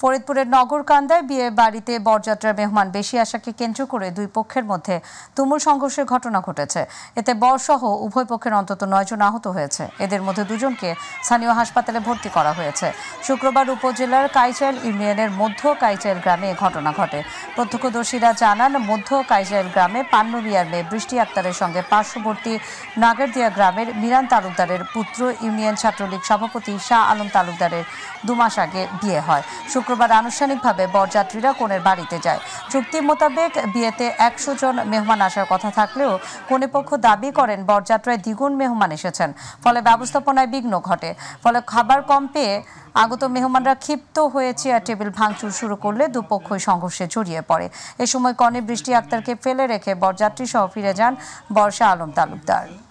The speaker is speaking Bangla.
ফরিদপুরের নগরকান্দায় বিয়ে বাড়িতে বরযাত্রার মেহমান বেশি আশাকে কেন্দ্র করে দুই পক্ষের মধ্যে তুমুল সংঘর্ষের ঘটনা ঘটেছে এতে বরসহ উভয় পক্ষের অন্তত নয়জন আহত হয়েছে এদের মধ্যে দুজনকে স্থানীয় হাসপাতালে ভর্তি করা হয়েছে শুক্রবার উপজেলার কাইচাইল ইউনিয়নের মধ্য কাইচাইল গ্রামে এ ঘটনা ঘটে প্রত্যক্ষদর্শীরা জানান মধ্য কাইচাইল গ্রামে পান্নবিয়ার মেয়ে বৃষ্টি আক্তারের সঙ্গে পার্শ্ববর্তী নাগেরদিয়া গ্রামের মিরান তালুকদারের পুত্র ইউনিয়ন ছাত্রলীগ সভাপতি শাহ আলম তালুকদারের দুমাস আগে বিয়ে হয় শুক্রবার আনুষ্ঠানিকভাবে বরযাত্রীরা কনের বাড়িতে যায় চুক্তি মোতাবেক বিয়েতে একশো জন মেহমান আসার কথা থাকলেও কোনে পক্ষ দাবি করেন বরযাত্রায় দ্বিগুণ মেহমান এসেছেন ফলে ব্যবস্থাপনায় বিঘ্ন ঘটে ফলে খাবার কম পেয়ে আগত মেহমানরা ক্ষিপ্ত হয়ে চেয়ার টেবিল ভাঙচুর শুরু করলে দুপক্ষই সংঘর্ষে জড়িয়ে পড়ে এ সময় কনে বৃষ্টি আক্তারকে ফেলে রেখে বরযাত্রী সহ ফিরে যান বর্ষা আলম তালুকদার